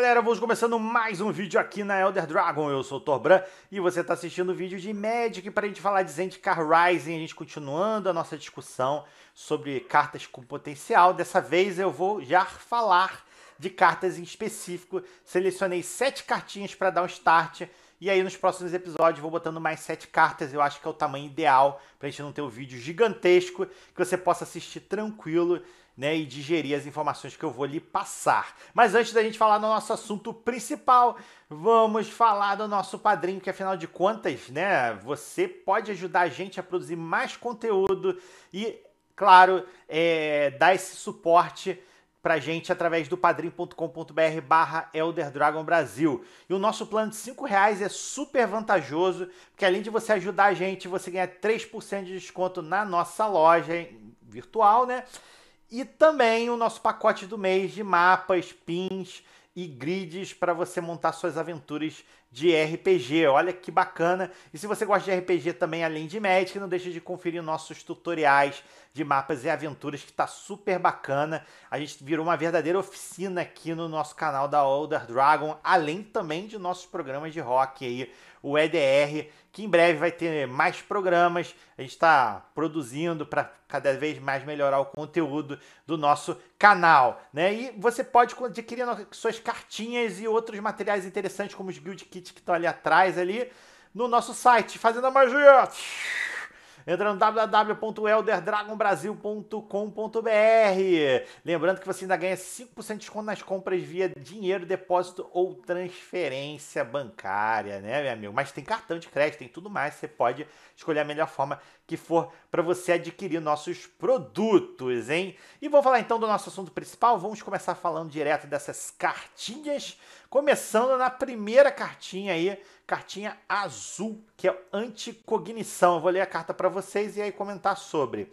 galera, vamos começando mais um vídeo aqui na Elder Dragon. Eu sou o Torbran e você está assistindo o vídeo de Magic para a gente falar de Zendikar Rising, a gente continuando a nossa discussão sobre cartas com potencial. Dessa vez eu vou já falar de cartas em específico. Selecionei sete cartinhas para dar um start e aí nos próximos episódios vou botando mais sete cartas. Eu acho que é o tamanho ideal para a gente não ter um vídeo gigantesco que você possa assistir tranquilo né, e digerir as informações que eu vou lhe passar. Mas antes da gente falar do nosso assunto principal, vamos falar do nosso padrinho, que afinal de contas, né, você pode ajudar a gente a produzir mais conteúdo e, claro, é, dar esse suporte pra gente através do padrim.com.br barra E o nosso plano de 5 reais é super vantajoso, porque além de você ajudar a gente, você ganha 3% de desconto na nossa loja virtual, né? E também o nosso pacote do mês de mapas, pins e grids para você montar suas aventuras de RPG. Olha que bacana! E se você gosta de RPG também, além de Magic, não deixe de conferir nossos tutoriais de mapas e aventuras, que está super bacana. A gente virou uma verdadeira oficina aqui no nosso canal da Older Dragon, além também de nossos programas de rock aí o EDR, que em breve vai ter mais programas. A gente está produzindo para cada vez mais melhorar o conteúdo do nosso canal. Né? E você pode adquirir suas cartinhas e outros materiais interessantes, como os Guild Kits que estão ali atrás, ali no nosso site, fazendo a magia entrando no www.elderdragonbrasil.com.br. Lembrando que você ainda ganha 5% de desconto nas compras via dinheiro, depósito ou transferência bancária, né, meu amigo? Mas tem cartão de crédito, tem tudo mais, você pode escolher a melhor forma que for para você adquirir nossos produtos, hein? E vou falar então do nosso assunto principal. Vamos começar falando direto dessas cartinhas, começando na primeira cartinha aí, cartinha azul, que é anticognição. Eu vou ler a carta para vocês e aí comentar sobre.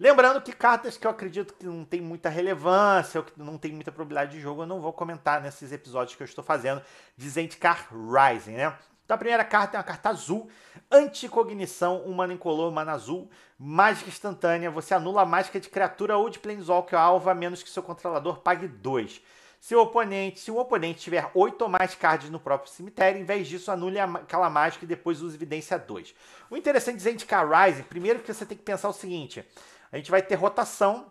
Lembrando que cartas que eu acredito que não tem muita relevância, ou que não tem muita probabilidade de jogo, eu não vou comentar nesses episódios que eu estou fazendo de Zendikar Rising, né? Então a primeira carta é uma carta azul, anticognição, um mana incolor, mana azul, mágica instantânea, você anula a mágica de criatura ou de planeswalker é alva, a menos que seu controlador pague 2. Se o oponente, se o oponente tiver 8 ou mais cards no próprio cemitério, em vez disso, anule aquela mágica e depois use evidência 2. O interessante de Zendikar Rising, primeiro que você tem que pensar o seguinte, a gente vai ter rotação,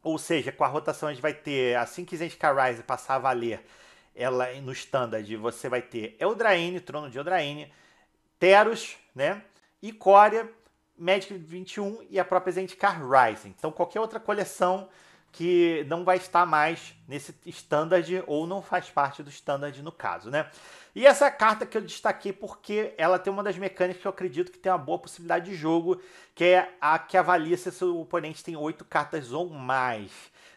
ou seja, com a rotação a gente vai ter, assim que Zendikar Rising passar a valer ela é no standard você vai ter Eldraine, Trono de Eldraine, Teros, né? E Coria, Magic 21 e a própria Zendikar Rising. Então qualquer outra coleção que não vai estar mais nesse standard ou não faz parte do standard no caso, né? E essa é carta que eu destaquei porque ela tem uma das mecânicas que eu acredito que tem uma boa possibilidade de jogo, que é a que avalia se seu oponente tem oito cartas ou mais.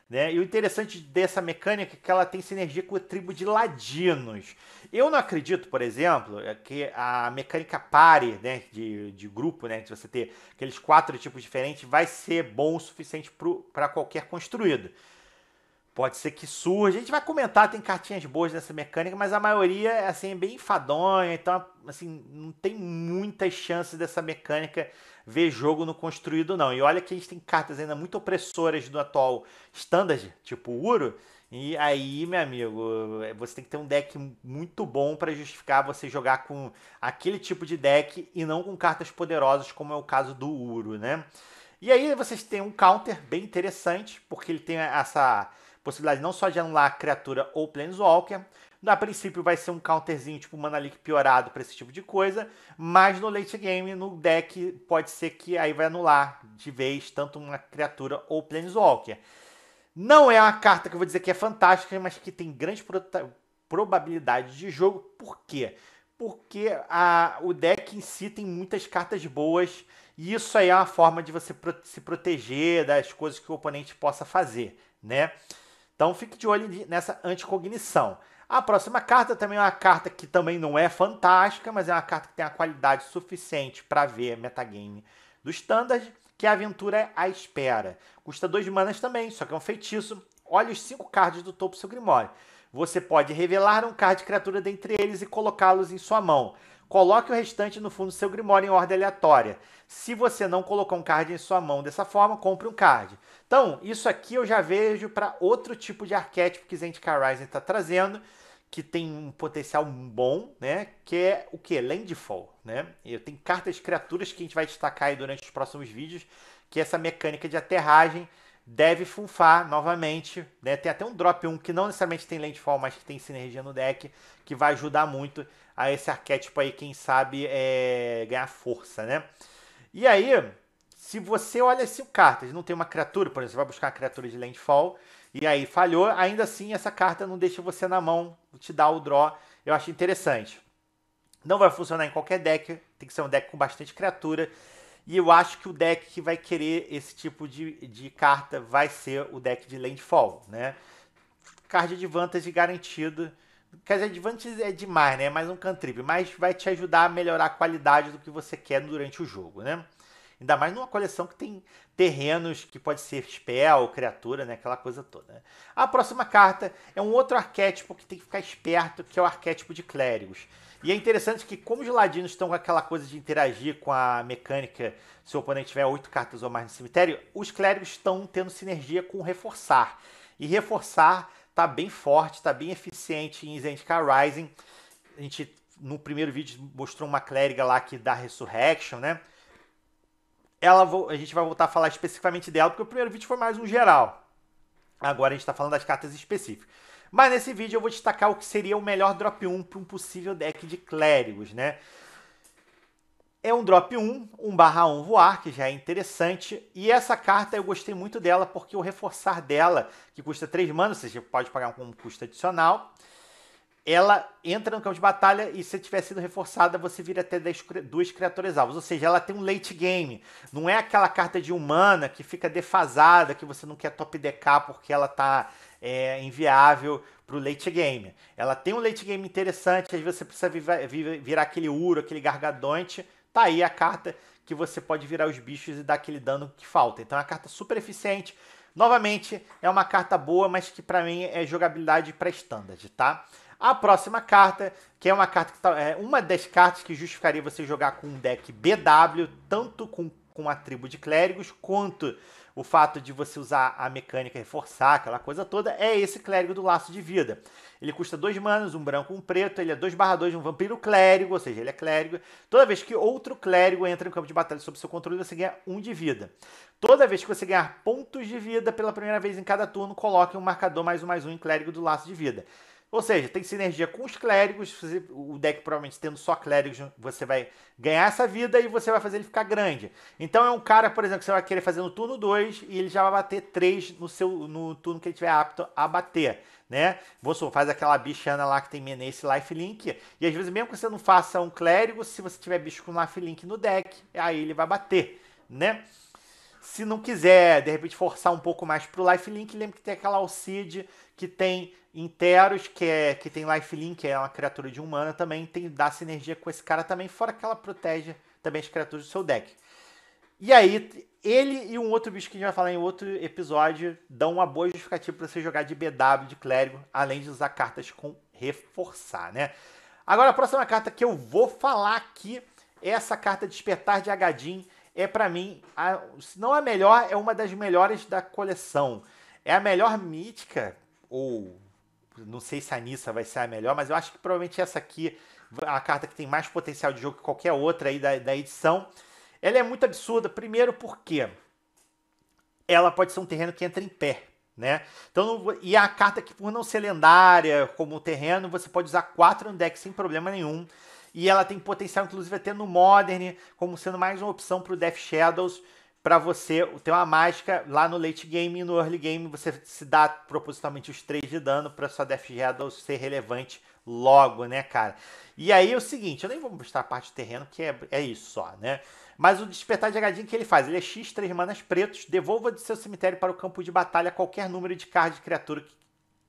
Né? E o interessante dessa mecânica é que ela tem sinergia com a tribo de ladinos. Eu não acredito, por exemplo, é que a mecânica pare né, de, de grupo, né, de você ter aqueles quatro tipos diferentes, vai ser bom o suficiente para qualquer construído. Pode ser que surja. A gente vai comentar, tem cartinhas boas nessa mecânica, mas a maioria é, assim, é bem enfadonha, então assim, não tem muitas chances dessa mecânica ver jogo no construído, não. E olha que a gente tem cartas ainda muito opressoras do atual standard, tipo o Uro. E aí, meu amigo, é, você tem que ter um deck muito bom para justificar você jogar com aquele tipo de deck e não com cartas poderosas, como é o caso do Uro, né? E aí vocês têm um counter bem interessante, porque ele tem essa possibilidade não só de anular criatura ou Planeswalker, na princípio vai ser um counterzinho, tipo Mana Leak piorado para esse tipo de coisa, mas no late game, no deck, pode ser que aí vai anular de vez tanto uma criatura ou Planeswalker. Não é uma carta que eu vou dizer que é fantástica, mas que tem grande probabilidade de jogo. Por quê? Porque a, o deck em si tem muitas cartas boas e isso aí é uma forma de você pro, se proteger das coisas que o oponente possa fazer, né? Então fique de olho nessa anticognição. A próxima carta também é uma carta que também não é fantástica, mas é uma carta que tem a qualidade suficiente para ver metagame do standard, que é a Aventura à Espera. Custa 2 manas também, só que é um feitiço. Olha os 5 cards do topo do seu Grimório. Você pode revelar um card de criatura dentre eles e colocá-los em sua mão. Coloque o restante no fundo do seu Grimório em ordem aleatória. Se você não colocou um card em sua mão dessa forma, compre um card. Então, isso aqui eu já vejo para outro tipo de arquétipo que Zendikar Rising está trazendo, que tem um potencial bom, né? Que é o que? Landfall, né? Eu tenho cartas criaturas que a gente vai destacar aí durante os próximos vídeos, que é essa mecânica de aterragem deve funfar novamente. Né? Tem até um drop 1 que não necessariamente tem lente fall, mas que tem sinergia no deck, que vai ajudar muito a esse arquétipo aí, quem sabe, é... ganhar força, né? E aí, se você olha as assim cinco cartas, não tem uma criatura, por exemplo, você vai buscar uma criatura de lente fall, e aí falhou, ainda assim essa carta não deixa você na mão, te dá o draw, eu acho interessante. Não vai funcionar em qualquer deck, tem que ser um deck com bastante criatura. E eu acho que o deck que vai querer esse tipo de, de carta vai ser o deck de Landfall, né? Card Advantage garantido. Card Advantage é demais, né? É mais um cantrip, mas vai te ajudar a melhorar a qualidade do que você quer durante o jogo, né? Ainda mais numa coleção que tem terrenos que pode ser spell, criatura, né? Aquela coisa toda. Né? A próxima carta é um outro arquétipo que tem que ficar esperto, que é o arquétipo de clérigos. E é interessante que, como os ladinos estão com aquela coisa de interagir com a mecânica, se o oponente tiver oito cartas ou mais no cemitério, os clérigos estão tendo sinergia com reforçar. E reforçar tá bem forte, tá bem eficiente em Zendikar Rising. A gente, no primeiro vídeo, mostrou uma clériga lá que dá Resurrection, né? ela a gente vai voltar a falar especificamente dela, porque o primeiro vídeo foi mais um geral. Agora a gente está falando das cartas específicas. Mas nesse vídeo eu vou destacar o que seria o melhor drop 1 para um possível deck de clérigos, né? É um drop 1, 1 barra 1 voar, que já é interessante. E essa carta eu gostei muito dela, porque o reforçar dela, que custa 3 manas, ou seja, pode pagar um custo adicional ela entra no campo de batalha e se tiver sido reforçada, você vira até duas criaturas alvas. Ou seja, ela tem um late game. Não é aquela carta de humana que fica defasada, que você não quer top decar porque ela tá é, inviável para o late game. Ela tem um late game interessante, aí você precisa virar, aquele Uro, aquele Gargadonte. Tá aí a carta que você pode virar os bichos e dar aquele dano que falta. Então é uma carta super eficiente. Novamente, é uma carta boa, mas que para mim é jogabilidade para standard, tá? A próxima carta, que é uma carta que tá, é uma das cartas que justificaria você jogar com um deck BW, tanto com, com a tribo de clérigos, quanto o fato de você usar a mecânica reforçar, aquela coisa toda, é esse clérigo do laço de vida. Ele custa dois manos, um branco um preto, ele é 2 barra 2, um vampiro clérigo, ou seja, ele é clérigo. Toda vez que outro clérigo entra no campo de batalha sob seu controle, você ganha um de vida. Toda vez que você ganhar pontos de vida pela primeira vez em cada turno, coloque um marcador mais um mais um em clérigo do laço de vida. Ou seja, tem sinergia com os clérigos. O deck, provavelmente, tendo só clérigos, você vai ganhar essa vida e você vai fazer ele ficar grande. Então é um cara, por exemplo, que você vai querer fazer no turno 2 e ele já vai bater 3 no, seu, no turno que ele tiver apto a bater. Né? Você faz aquela bichana lá que tem Menace Lifelink. E às vezes, mesmo que você não faça um clérigo, se você tiver bicho com Lifelink no deck, aí ele vai bater. né? Se não quiser, de repente, forçar um pouco mais pro Lifelink, lembre que tem aquela Alcide que tem Interos, que é que tem lifelink, que é uma criatura de humana também, tem dá sinergia com esse cara também, fora que ela protege também as criaturas do seu deck. E aí, ele e um outro bicho que a gente vai falar em outro episódio dão uma boa justificativa para você jogar de BW de clérigo, além de usar cartas com reforçar, né? Agora a próxima carta que eu vou falar aqui é essa carta Despertar de Agadim, é para mim, a, se não é a melhor, é uma das melhores da coleção. É a melhor mítica ou não sei se a Nissa vai ser a melhor, mas eu acho que provavelmente essa aqui é a carta que tem mais potencial de jogo que qualquer outra aí da, da edição. Ela é muito absurda, primeiro porque ela pode ser um terreno que entra em pé, né? Então, não, e a carta que por não ser lendária como terreno, você pode usar quatro no deck sem problema nenhum. E ela tem potencial, inclusive, até no Modern, como sendo mais uma opção para o Death Shadows para você ter uma mágica lá no late game e no early game você se dá propositalmente os 3 de dano para sua Death Shadow ser relevante logo, né, cara? E aí é o seguinte, eu nem vou mostrar a parte do terreno, que é, é isso só, né? Mas o despertar de Agadinho que ele faz, ele é X, 3 manas pretos, devolva de seu cemitério para o campo de batalha qualquer número de cards de criatura que,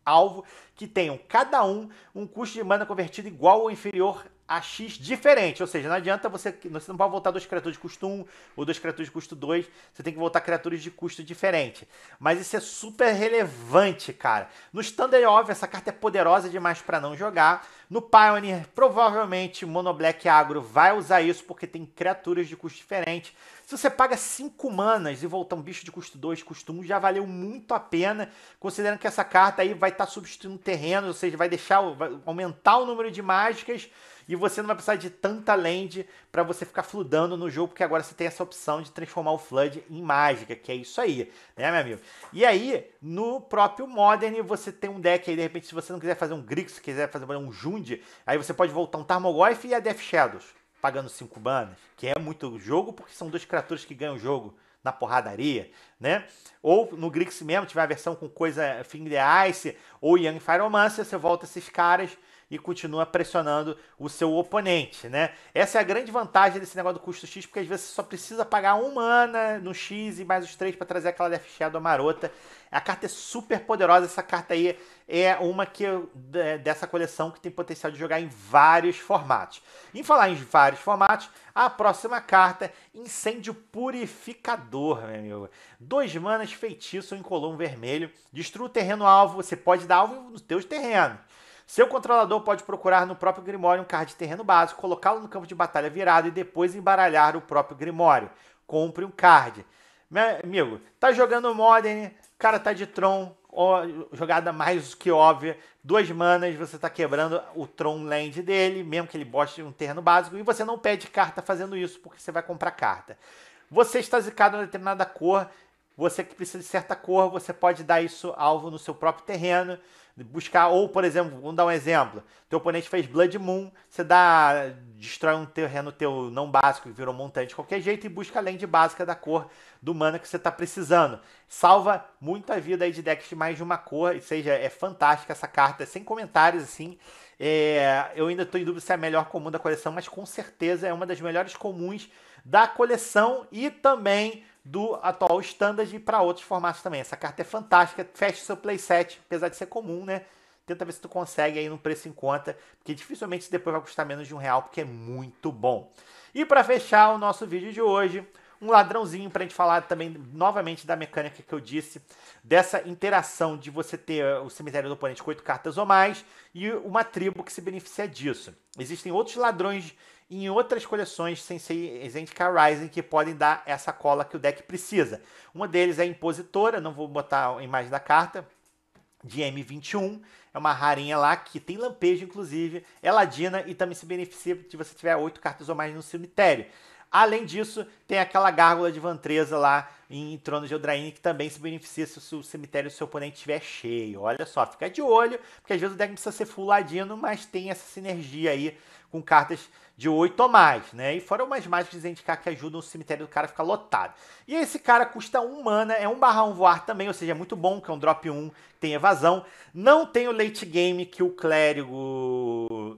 alvo que tenham cada um um custo de mana convertido igual ou inferior a X diferente. Ou seja, não adianta você. Você não pode voltar duas criaturas de custo 1 ou duas criaturas de custo 2. Você tem que voltar criaturas de custo diferente. Mas isso é super relevante, cara. No Standard, óbvio, essa carta é poderosa demais para não jogar no Pioneer, provavelmente Mono Black Agro vai usar isso porque tem criaturas de custo diferente. Se você paga 5 manas e voltar um bicho de custo 2, custo 1, um, já valeu muito a pena, considerando que essa carta aí vai estar tá substituindo terrenos, ou seja, vai deixar vai aumentar o número de mágicas e você não vai precisar de tanta land para você ficar fludando no jogo, porque agora você tem essa opção de transformar o Flood em mágica, que é isso aí, né, meu amigo? E aí, no próprio Modern, você tem um deck aí, de repente, se você não quiser fazer um Grix, quiser fazer um Jun Aí você pode voltar um Tarmogoyf e a Death Shadows, pagando 5 banas, que é muito jogo, porque são duas criaturas que ganham o jogo na porradaria, né? Ou no Grix mesmo, tiver a versão com coisa eh, Fing the Ice ou Young Firomancer, você volta esses caras e continua pressionando o seu oponente, né? Essa é a grande vantagem desse negócio do custo X, porque às vezes você só precisa pagar um mana no X e mais os três para trazer aquela Death Shadow marota. A carta é super poderosa, essa carta aí é uma que dessa coleção que tem potencial de jogar em vários formatos. Em falar em vários formatos, a próxima carta, Incêndio Purificador, meu amigo. Dois manas feitiço em colom vermelho, destrua o terreno alvo, você pode dar alvo nos teus terrenos. Seu controlador pode procurar no próprio Grimório um card de terreno básico, colocá-lo no campo de batalha virado e depois embaralhar o próprio Grimório. Compre um card. Meu amigo, tá jogando Modern, cara tá de Tron, ó, jogada mais que óbvia. Duas manas, você tá quebrando o Tron Land dele, mesmo que ele bote um terreno básico, e você não pede carta fazendo isso, porque você vai comprar carta. Você está zicado em determinada cor você que precisa de certa cor, você pode dar isso alvo no seu próprio terreno, buscar, ou por exemplo, vamos dar um exemplo, teu oponente fez Blood Moon, você dá, destrói um terreno teu não básico, que virou montante de qualquer jeito, e busca além de básica da cor do mana que você está precisando. Salva muita vida aí de decks de mais de uma cor, ou seja, é fantástica essa carta, é sem comentários assim, é, eu ainda estou em dúvida se é a melhor comum da coleção, mas com certeza é uma das melhores comuns da coleção e também do atual standard para outros formatos também. Essa carta é fantástica, fecha seu playset, apesar de ser comum, né? Tenta ver se tu consegue aí no preço em conta, porque dificilmente depois vai custar menos de um real, porque é muito bom. E para fechar o nosso vídeo de hoje, um ladrãozinho para a gente falar também novamente da mecânica que eu disse, dessa interação de você ter uh, o cemitério do oponente com oito cartas ou mais e uma tribo que se beneficia disso. Existem outros ladrões em outras coleções sem ser Zendikar Rising que podem dar essa cola que o deck precisa. Uma deles é a Impositora, não vou botar a imagem da carta, de M21. É uma rarinha lá que tem lampejo, inclusive. É ladina e também se beneficia de você tiver oito cartas ou mais no cemitério. Além disso, tem aquela gárgula de Vantreza lá em Trono de Eldraine, que também se beneficia se o cemitério do seu oponente estiver cheio. Olha só, fica de olho, porque às vezes o deck precisa ser full mas tem essa sinergia aí com cartas de 8 ou mais, né? E fora umas mágicas de indicar que ajudam o cemitério do cara a ficar lotado. E esse cara custa 1 mana, é 1 barra 1 voar também, ou seja, é muito bom, que é um drop 1, tem evasão. Não tem o late game que o clérigo,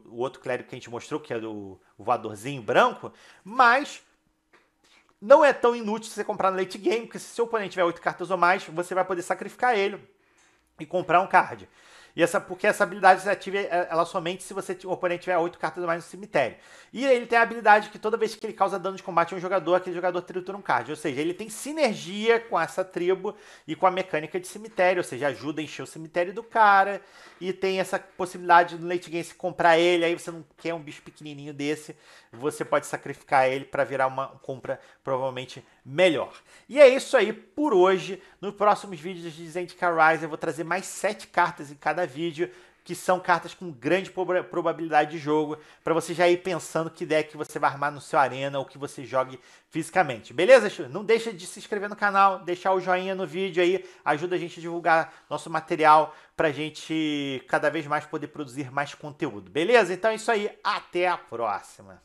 o outro clérigo que a gente mostrou, que é o voadorzinho branco, mas não é tão inútil você comprar no late game, porque se seu oponente tiver 8 cartas ou mais, você vai poder sacrificar ele e comprar um card. E essa, porque essa habilidade se ativa é, ela somente se você, o oponente tiver 8 cartas ou mais no cemitério. E ele tem a habilidade que toda vez que ele causa dano de combate a um jogador, aquele jogador tritura um card. Ou seja, ele tem sinergia com essa tribo e com a mecânica de cemitério. Ou seja, ajuda a encher o cemitério do cara. E tem essa possibilidade no late game se comprar ele. Aí você não quer um bicho pequenininho desse você pode sacrificar ele para virar uma compra provavelmente melhor. E é isso aí por hoje. Nos próximos vídeos de Zendikar Rise eu vou trazer mais sete cartas em cada vídeo que são cartas com grande probabilidade de jogo, para você já ir pensando que deck você vai armar no seu arena ou que você jogue fisicamente. Beleza, Chu? Não deixa de se inscrever no canal, deixar o joinha no vídeo aí, ajuda a gente a divulgar nosso material a gente cada vez mais poder produzir mais conteúdo. Beleza? Então é isso aí, até a próxima.